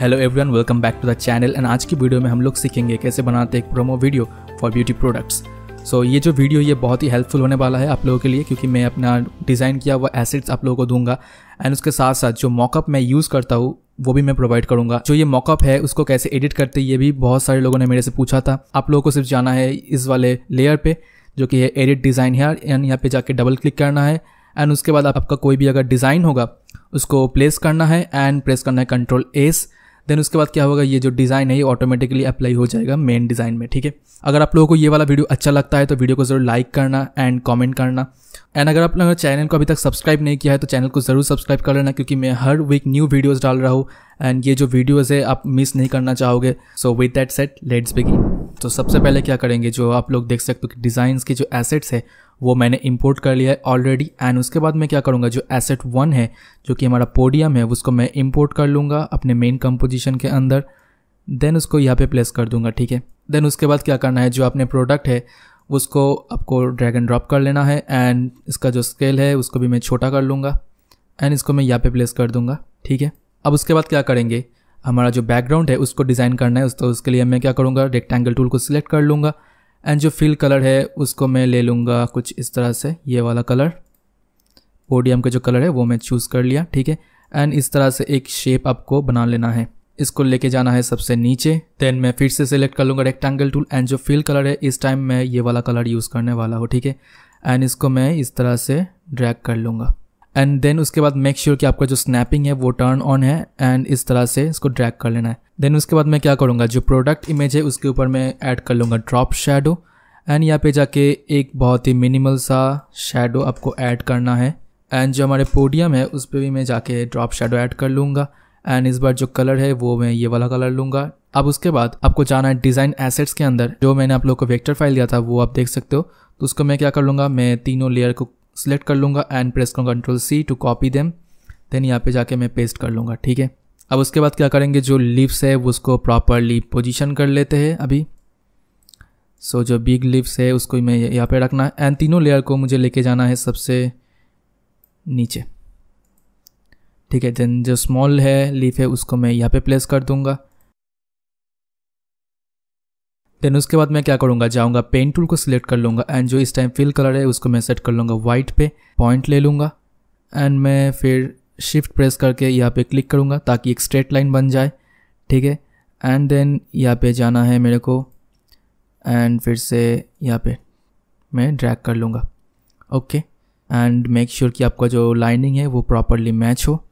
Hello everyone welcome back to the channel and आज की video में हम लोग सीखेंगे कैसे बनाते हैं एक promo video for beauty products so ये जो वीडियो ये बहुत ही हेल्पफुल होने वाला है आप लोगों के लिए क्योंकि मैं अपना डिज़ाइन किया हुआ एसेट्स आप लोगों को दूंगा एंड उसके साथ साथ जो मॉकअप मैं यूज़ करता हूँ वो भी मैं प्रोवाइड करूंगा जो ये मॉकअप है उसको कैसे एडिट करते ये भी बहुत सारे लोगों ने मेरे से पूछा था आप लोगों को सिर्फ जाना है इस वाले लेयर पर जो कि है एडिट डिज़ाइन है एंड यहाँ पर जाके डबल क्लिक करना है एंड उसके बाद आपका कोई भी अगर डिज़ाइन होगा उसको प्लेस करना है एंड प्रेस करना है कंट्रोल एस देन उसके बाद क्या होगा ये जो डिज़ाइन है ये ऑटोमेटिकली अप्लाई हो जाएगा मेन डिज़ाइन में ठीक है अगर आप लोगों को ये वाला वीडियो अच्छा लगता है तो वीडियो को जरूर लाइक करना एंड कॉमेंट करना एंड अगर आप लोगों ने चैनल को अभी तक सब्सक्राइब नहीं किया है तो चैनल को ज़रूर सब्सक्राइब कर लेना क्योंकि मैं हर वीक न्यू वीडियोज़ डाल रहा हूँ एंड ये जो वीडियोज़ है आप मिस नहीं करना चाहोगे so with that set let's begin तो सबसे पहले क्या करेंगे जो आप लोग देख सकते हो कि डिज़ाइन के जो एसेट्स है वो मैंने इंपोर्ट कर लिया है ऑलरेडी एंड उसके बाद मैं क्या करूँगा जो एसेट वन है जो कि हमारा पोडियम है उसको मैं इंपोर्ट कर लूँगा अपने मेन कंपोजिशन के अंदर देन उसको यहाँ पे प्लेस कर दूँगा ठीक है देन उसके बाद क्या करना है जो आपने प्रोडक्ट है उसको आपको ड्रैग एंड ड्रॉप कर लेना है एंड इसका जो स्केल है उसको भी मैं छोटा कर लूँगा एंड इसको मैं यहाँ पे प्लेस कर दूँगा ठीक है अब उसके बाद क्या करेंगे हमारा जो बैकग्राउंड है उसको डिज़ाइन करना है उस तो उसके लिए मैं क्या करूँगा रेक्टेंगल टूल को सिलेक्ट कर लूँगा एंड जो फिल कलर है उसको मैं ले लूँगा कुछ इस तरह से ये वाला कलर पोडियम का जो कलर है वो मैं चूज़ कर लिया ठीक है एंड इस तरह से एक शेप आपको बना लेना है इसको लेके जाना है सबसे नीचे देन मैं फिर से सेलेक्ट कर लूँगा रेक्टेंगल टूल एंड जो फिल कलर है इस टाइम मैं ये वाला कलर यूज़ करने वाला हूँ ठीक है एंड इसको मैं इस तरह से ड्रैग कर लूँगा एंड देन उसके बाद मेक श्योर sure कि आपका जो स्नैपिंग है वो टर्न ऑन है एंड इस तरह से इसको ड्रैग कर लेना है देन उसके बाद मैं क्या करूँगा जो प्रोडक्ट इमेज है उसके ऊपर मैं ऐड कर लूँगा ड्रॉप शेडो एंड यहाँ पे जाके एक बहुत ही मिनिमल सा शेडो आपको ऐड करना है एंड जो हमारे पोडियम है उस पर भी मैं जाके ड्रॉप शेडो ऐड कर लूँगा एंड इस बार जो कलर है वो मैं ये वाला कलर लूँगा अब उसके बाद आपको जाना है डिज़ाइन एसेट्स के अंदर जो मैंने आप लोग को वेक्टर फाइल दिया था वो आप देख सकते हो तो उसको मैं क्या कर लूँगा मैं तीनों लेयर को सेलेक्ट कर लूँगा एंड प्रेस करूँगा control C to copy them then यहाँ पे जाके मैं पेस्ट कर लूँगा ठीक है अब उसके बाद क्या करेंगे जो लिप्स है उसको प्रॉपरली पोजिशन कर लेते हैं अभी सो so, जो बिग लिप्स है उसको मैं यहाँ पे रखना है एंड तीनों लेयर को मुझे लेके जाना है सबसे नीचे ठीक है देन जो स्मॉल है लीफ है उसको मैं यहाँ पे प्लेस कर दूँगा देन उसके बाद मैं क्या करूँगा जाऊँगा पेन टूल को सिलेक्ट कर लूँगा एंड जो इस टाइम फिल कलर है उसको मैं सेट कर लूँगा वाइट पे पॉइंट ले लूँगा एंड मैं फिर शिफ्ट प्रेस करके यहाँ पे क्लिक करूँगा ताकि एक स्ट्रेट लाइन बन जाए ठीक है एंड देन यहाँ पे जाना है मेरे को एंड फिर से यहाँ पे मैं ड्रैग कर लूँगा ओके एंड मेक श्योर कि आपका जो लाइनिंग है वो प्रॉपरली मैच हो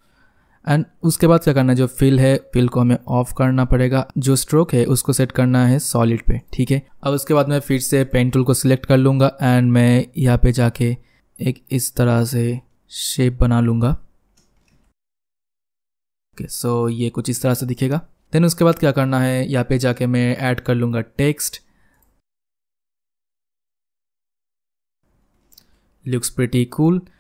एंड उसके बाद क्या करना है जो फिल है फिल को हमें ऑफ करना पड़ेगा जो स्ट्रोक है उसको सेट करना है सॉलिड पे ठीक है अब उसके बाद मैं फिर से पेन टूल को सिलेक्ट कर लूँगा एंड मैं यहाँ पे जाके एक इस तरह से शेप बना लूँगा ओके okay, सो so ये कुछ इस तरह से दिखेगा देन उसके बाद क्या करना है यहाँ पे जाके मैं ऐड कर लूँगा text looks pretty cool cool.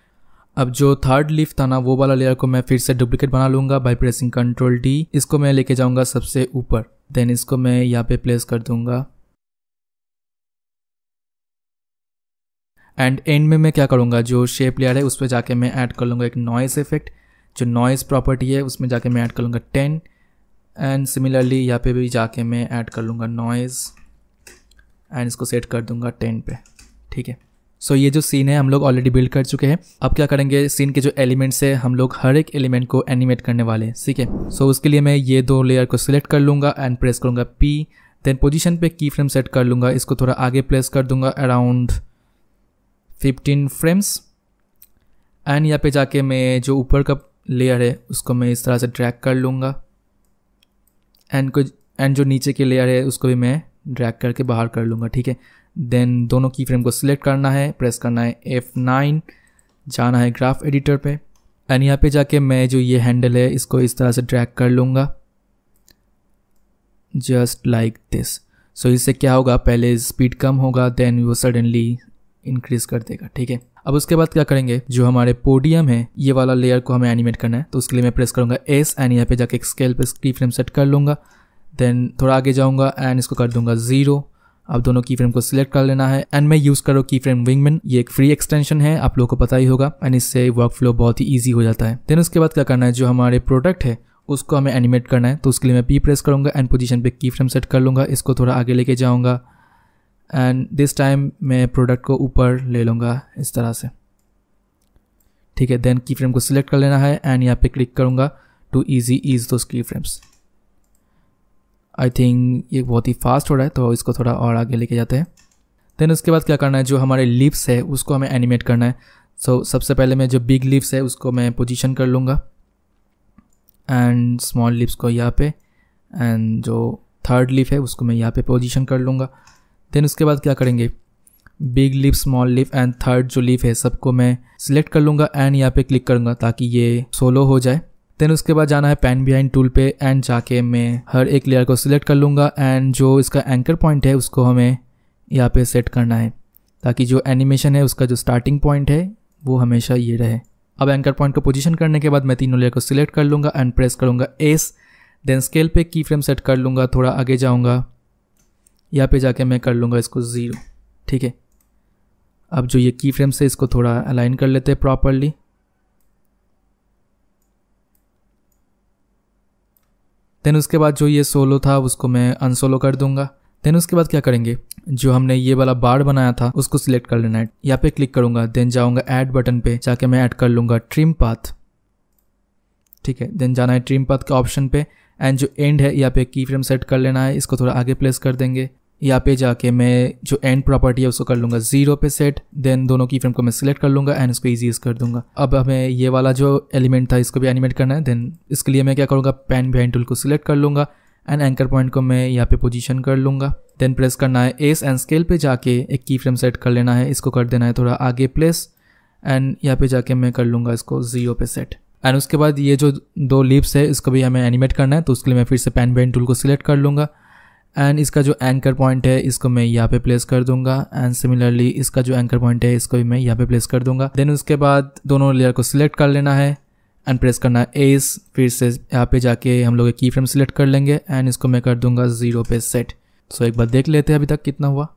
अब जो थर्ड लीफ था ना वो वाला लेयर को मैं फिर से डुप्लीकेट बना लूंगा बाई प्रेसिंग कंट्रोल डी इसको मैं लेके जाऊंगा सबसे ऊपर देन इसको मैं यहाँ पे प्लेस कर दूंगा एंड एंड में मैं क्या करूँगा जो शेप लेयर है उस पर जाके मैं ऐड कर लूंगा एक नॉइस इफेक्ट जो नॉइस प्रॉपर्टी है उसमें जाके मैं ऐड कर लूंगा टेन एंड सिमिलरली यहाँ पे भी जाके मैं ऐड कर लूँगा नॉइज़ एंड इसको सेट कर दूंगा टेन पे ठीक है सो so, ये जो सीन है हम लोग ऑलरेडी बिल्ड कर चुके हैं अब क्या करेंगे सीन के जो एलिमेंट्स है हम लोग हर एक एलिमेंट को एनिमेट करने वाले हैं ठीक है सो उसके लिए मैं ये दो लेयर को सिलेक्ट कर लूँगा एंड प्रेस करूँगा पी देन पोजीशन पे की फ्रेम सेट कर लूँगा इसको थोड़ा आगे प्लेस कर दूंगा अराउंड फिफ्टीन फ्रेम्स एंड यहाँ पे जाके मैं जो ऊपर का लेयर है उसको मैं इस तरह से ड्रैग कर लूँगा एंड कुछ एंड जो नीचे के लेयर है उसको भी मैं ड्रैग करके बाहर कर लूँगा ठीक है देन दोनों की फ्रेम को सिलेक्ट करना है प्रेस करना है एफ नाइन जाना है ग्राफ एडिटर पे एंड यहाँ पे जाके मैं जो ये हैंडल है इसको इस तरह से ड्रैग कर लूँगा जस्ट लाइक दिस सो इससे क्या होगा पहले स्पीड कम होगा देन वो सडनली इंक्रीज कर देगा ठीक है अब उसके बाद क्या करेंगे जो हमारे पोडियम है ये वाला लेयर को हमें एनिमेट करना है तो उसके लिए मैं प्रेस करूँगा एस एंड यहाँ पे जाके स्केल पे की फ्रेम सेट कर लूँगा देन थोड़ा आगे जाऊँगा एंड इसको कर दूँगा ज़ीरो आप दोनों की फ्रेम को सिलेक्ट कर लेना है एंड मैं यूज करो की फ्रेम विंगमैन ये एक फ्री एक्सटेंशन है आप लोगों को पता ही होगा एंड इससे वर्क फ्लो बहुत ही ईजी हो जाता है देन उसके बाद क्या करना है जो हमारे प्रोडक्ट है उसको हमें एनिमेट करना है तो उसके लिए मैं पी प्रेस करूँगा एंड पोजीशन पर की फ्रेम सेट कर लूँगा इसको थोड़ा आगे लेके जाऊँगा एंड दिस टाइम मैं प्रोडक्ट को ऊपर ले लूँगा इस तरह से ठीक है देन की फ्रेम को सिलेक्ट कर लेना है एंड यहाँ पे क्लिक करूँगा टू ईजी ईज दो की फ्रेम्स आई थिंक ये बहुत ही फास्ट हो रहा है तो इसको थोड़ा और आगे लेके जाते हैं देन उसके बाद क्या करना है जो हमारे लिप्स है उसको हमें एनिमेट करना है सो so, सबसे पहले मैं जो बिग लिप्स है उसको मैं पोजीशन कर लूँगा एंड स्मॉल लिप्स को यहाँ पे एंड जो थर्ड लिप है उसको मैं यहाँ पे पोजीशन कर लूँगा देन उसके बाद क्या करेंगे big lip small lip and third जो लिप है सबको मैं सिलेक्ट कर लूँगा एंड यहाँ पे क्लिक करूँगा ताकि ये सोलो हो जाए देन उसके बाद जाना है पैन बिहाइंड टूल पे एंड जाके मैं हर एक लेयर को सिलेक्ट कर लूँगा एंड जो इसका एंकर पॉइंट है उसको हमें यहाँ पे सेट करना है ताकि जो एनिमेशन है उसका जो स्टार्टिंग पॉइंट है वो हमेशा ये रहे अब एंकर पॉइंट को पोजीशन करने के बाद मैं तीनों लेयर को सिलेक्ट कर लूँगा एंड प्रेस करूँगा एस देन स्केल पे की फ्रेम सेट कर लूँगा थोड़ा आगे जाऊँगा यहाँ पे जाके मैं कर लूँगा इसको ज़ीरो ठीक है अब जो ये की फ्रेम से इसको थोड़ा अलाइन कर लेते हैं प्रॉपरली देन उसके बाद जो ये सोलो था उसको मैं अनसोलो कर दूंगा देन उसके बाद क्या करेंगे जो हमने ये वाला बार बनाया था उसको सिलेक्ट कर लेना है यहाँ पे क्लिक करूंगा देन जाऊंगा ऐड बटन पे जाके मैं ऐड कर लूंगा ट्रिम पाथ ठीक है देन जाना है ट्रिम पाथ के ऑप्शन पे एंड जो एंड है यहाँ पे की फ्रेम सेट कर लेना है इसको थोड़ा आगे प्लेस कर देंगे यहाँ पे जाके मैं जो एंड प्रॉपर्टी है उसको कर लूँगा जीरो पे सेट देन दोनों की फ्रेम को मैं सिलेक्ट कर लूँगा एंड उसको यूज़ कर दूंगा अब हमें ये वाला जो एलिमेंट था इसको भी एनिमेट करना है देन इसके लिए मैं क्या करूँगा पेन बिहाइंड टूल को सिलेक्ट कर लूँगा एंड एंकर पॉइंट को मैं यहाँ पे पोजीशन कर लूँगा देन प्रेस करना है एस एंड स्केल पे जाके एक की फ्रेम सेट कर लेना है इसको कर देना है थोड़ा आगे प्लेस एंड यहाँ पे जाके मैं कर लूँगा इसको जीरो पे सेट एंड उसके बाद ये जो दो लिप्स है इसको भी हमें एनिमेट करना है तो उसके लिए मैं फिर से पेन बैंड टूल को सिलेक्ट कर लूँगा एंड इसका जो एंकर पॉइंट है इसको मैं यहाँ पे प्लेस कर दूंगा एंड सिमिलरली इसका जो एंकर पॉइंट है इसको भी मैं यहाँ पे प्लेस कर दूंगा देन उसके बाद दोनों लेयर को सिलेक्ट कर लेना है एंड प्रेस करना है एस फिर से यहाँ पे जाके हम लोग की फ्रेम सिलेक्ट कर लेंगे एंड इसको मैं कर दूंगा ज़ीरो पे सेट सो so, एक बार देख लेते हैं अभी तक कितना हुआ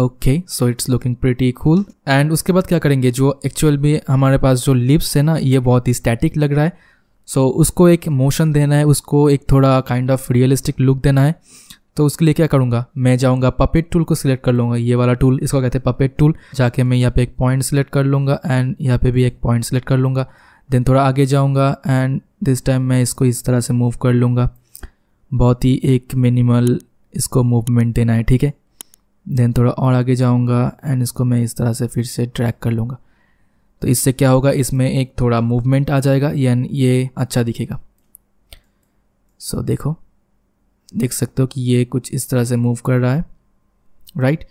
okay so it's looking pretty cool and उसके बाद क्या करेंगे जो एक्चुअल में हमारे पास जो लिप्स है ना ये बहुत ही स्टैटिक लग रहा है सो so, उसको एक मोशन देना है उसको एक थोड़ा काइंड ऑफ रियलिस्टिक लुक देना है तो उसके लिए क्या करूँगा मैं जाऊँगा पपेट टूल को सिलेक्ट कर लूँगा ये वाला टूल इसको कहते हैं पपेट टूल जाके मैं यहाँ पे एक पॉइंट सिलेक्ट कर लूँगा एंड यहाँ पे भी एक पॉइंट सिलेक्ट कर लूँगा देन थोड़ा आगे जाऊँगा एंड दिस टाइम मैं इसको इस तरह से मूव कर लूँगा बहुत ही एक मिनिमल इसको मूवमेंट देना है ठीक है देन थोड़ा और आगे जाऊँगा एंड इसको मैं इस तरह से फिर से ट्रैक कर लूँगा तो इससे क्या होगा इसमें एक थोड़ा मूवमेंट आ जाएगा यानी ये अच्छा दिखेगा सो so, देखो देख सकते हो कि ये कुछ इस तरह से मूव कर रहा है राइट right?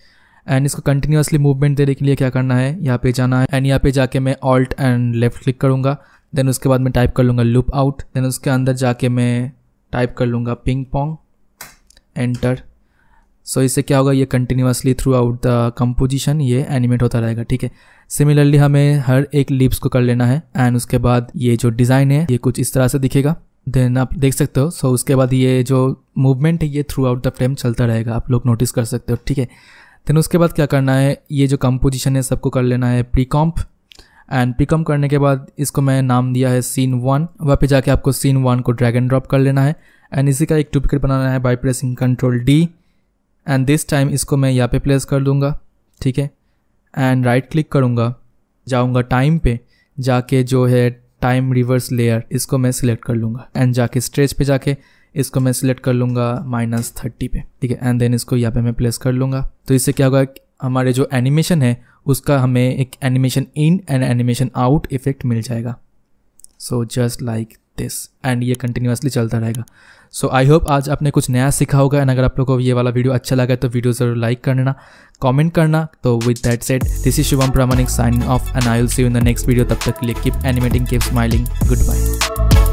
एंड इसको कंटिन्यूसली मूवमेंट देने के लिए क्या करना है यहाँ पे जाना है एंड यहाँ पे जाके मैं ऑल्ट एंड लेफ्ट क्लिक करूँगा देन उसके बाद मैं टाइप कर लूँगा लुप आउट देन उसके अंदर जाके मैं टाइप कर लूँगा पिंग पोंग एंटर सो इससे क्या होगा ये continuously throughout the composition ये एनिमेट होता रहेगा ठीक है सिमिलरली हमें हर एक लिप्स को कर लेना है एंड उसके बाद ये जो डिज़ाइन है ये कुछ इस तरह से दिखेगा देन आप देख सकते हो सो so, उसके बाद ये जो मूवमेंट है ये थ्रू आउट द फ्रेम चलता रहेगा आप लोग नोटिस कर सकते हो ठीक है देन उसके बाद क्या करना है ये जो कंपोजिशन है सबको कर लेना है प्री कॉम्प एंड पिकअप करने के बाद इसको मैं नाम दिया है सीन वन वहाँ पे जाके आपको सीन वन को ड्रैग एंड ड्रॉप कर लेना है एंड इसी का एक टुपिकेट बनाना है by pressing control D and this time इसको मैं यहाँ पे प्लेस कर दूँगा ठीक है एंड राइट क्लिक करूँगा जाऊँगा टाइम पे जाके जो है टाइम रिवर्स लेयर इसको मैं सिलेक्ट कर लूँगा एंड जाके स्ट्रेच पे जाके इसको मैं सिलेक्ट कर लूँगा माइनस थर्टी पे ठीक है एंड देन इसको यहाँ पे मैं प्लेस कर लूँगा तो इससे क्या होगा हमारे जो एनिमेशन है उसका हमें एक animation in and animation out effect मिल जाएगा so just like this and ये कंटिन्यूसली चलता रहेगा सो आई होप आज आपने कुछ नया सीखा होगा एंड अगर आप लोग को ये वाला वीडियो अच्छा लगा तो वीडियो ज़रूर लाइक करना कमेंट करना तो with that set this is Shubham Pramanik sign off and I will see you in the next video तब तक के लिए keep animating keep smiling good bye